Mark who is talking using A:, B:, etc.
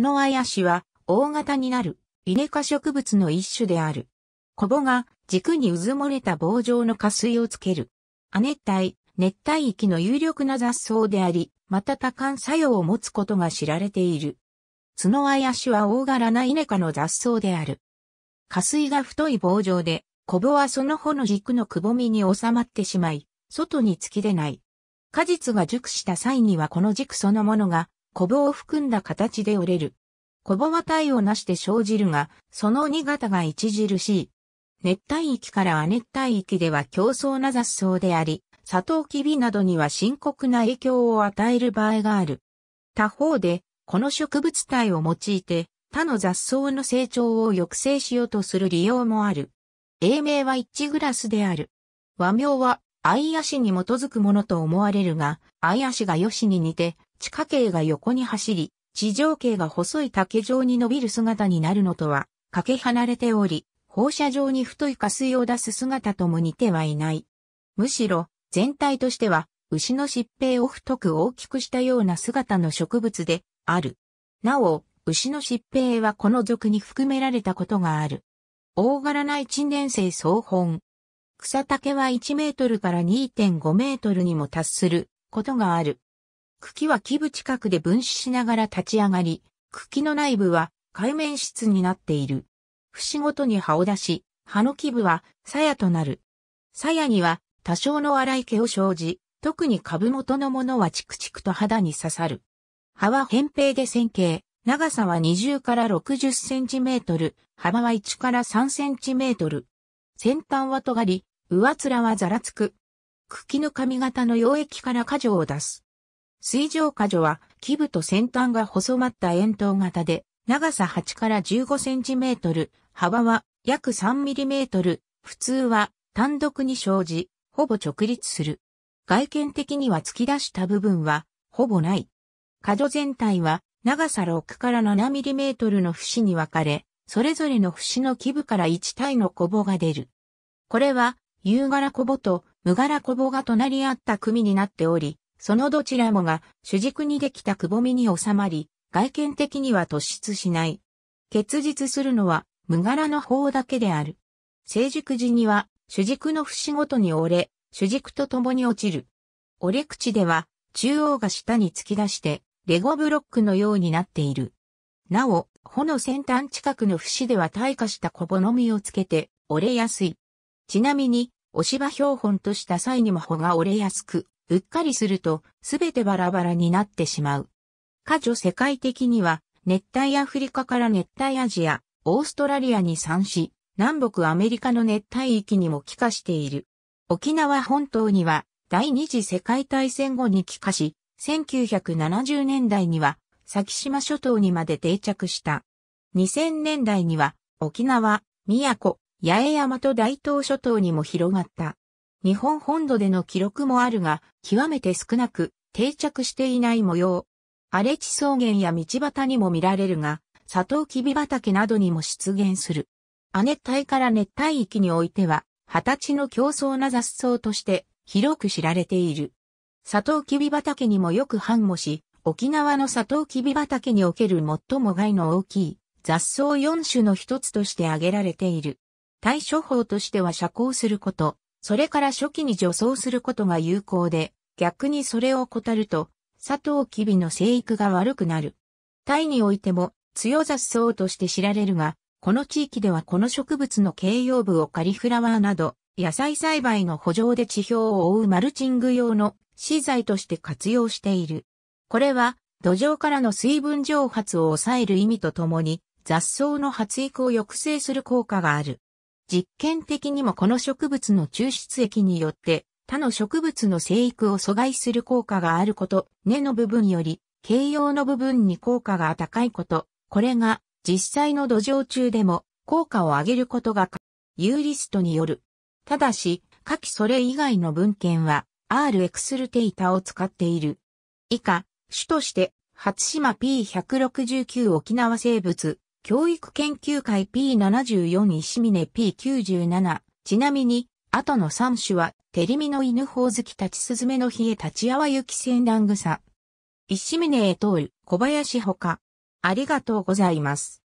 A: 角あやしは大型になるイネ科植物の一種である。コボが軸にうずもれた棒状の下水をつける。亜熱帯、熱帯域の有力な雑草であり、また多感作用を持つことが知られている。角あやしは大柄なイネ科の雑草である。下水が太い棒状で、コボはその穂の軸のくぼみに収まってしまい、外に突き出ない。果実が熟した際にはこの軸そのものがコブを含んだ形で折れる。コブは体をなして生じるが、その二型が著しい。熱帯域から亜熱帯域では競争な雑草であり、サトウキビなどには深刻な影響を与える場合がある。他方で、この植物体を用いて、他の雑草の成長を抑制しようとする利用もある。英名は一致グラスである。和名は、アイアシに基づくものと思われるが、アイアシがヨシに似て、地下茎が横に走り、地上茎が細い竹状に伸びる姿になるのとは、かけ離れており、放射状に太い下水を出す姿とも似てはいない。むしろ、全体としては、牛の疾病を太く大きくしたような姿の植物で、ある。なお、牛の疾病はこの属に含められたことがある。大柄な一年生総本。草丈は1メートルから2.5メートルにも達することがある。茎は基部近くで分子しながら立ち上がり、茎の内部は海面質になっている。節ごとに葉を出し、葉の基部は鞘となる。鞘には多少の荒い毛を生じ、特に株元のものはチクチクと肌に刺さる。葉は扁平で線形、長さは20から60センチメートル、幅は1から3センチメートル。先端は尖り、上面はざらつく。茎の髪型の溶液から果樹を出す。水上果樹は、基部と先端が細まった円筒型で、長さ8から15センチメートル、幅は約3ミリメートル、普通は単独に生じ、ほぼ直立する。外見的には突き出した部分は、ほぼない。果樹全体は、長さ6から7ミリメートルの節に分かれ、それぞれの節の基部から1体のコボが出る。これは、夕柄コボと無柄コボが隣り合った組になっており、そのどちらもが主軸にできたくぼみに収まり、外見的には突出しない。結実するのは無柄の方だけである。成熟時には主軸の節ごとに折れ、主軸と共に落ちる。折れ口では中央が下に突き出してレゴブロックのようになっている。なお、穂の先端近くの節では退化した小ぼみをつけて折れやすい。ちなみに、押し場標本とした際にも穂が折れやすく、うっかりすると、すべてバラバラになってしまう。過去世界的には、熱帯アフリカから熱帯アジア、オーストラリアに産し、南北アメリカの熱帯域にも帰化している。沖縄本島には、第二次世界大戦後に帰化し、1970年代には、先島諸島にまで定着した。2000年代には、沖縄、宮古、八重山と大東諸島にも広がった。日本本土での記録もあるが、極めて少なく定着していない模様。荒れ地草原や道端にも見られるが、サトウキビ畑などにも出現する。亜熱帯から熱帯域においては、二十歳の競争な雑草として広く知られている。サトウキビ畑にもよく繁茂し、沖縄のサトウキビ畑における最も害の大きい雑草4種の一つとして挙げられている。対処法としては遮光すること、それから初期に除草することが有効で、逆にそれを怠ると、サトウキビの生育が悪くなる。タイにおいても、強雑草として知られるが、この地域ではこの植物の形容部をカリフラワーなど、野菜栽培の補助で地表を覆うマルチング用の資材として活用している。これは、土壌からの水分蒸発を抑える意味とともに、雑草の発育を抑制する効果がある。実験的にもこの植物の抽出液によって他の植物の生育を阻害する効果があること、根の部分より形容の部分に効果が高いこと、これが実際の土壌中でも効果を上げることがユーリストによる。ただし、下記それ以外の文献は R エクスルテイタを使っている。以下、主として、初島 P169 沖縄生物教育研究会 P74 石峰 P97。ちなみに、後の3種は、テリミの犬ほおずき立ちすずめの冷え立ちあわゆきせん草。石峰へ通る小林ほか。ありがとうございます。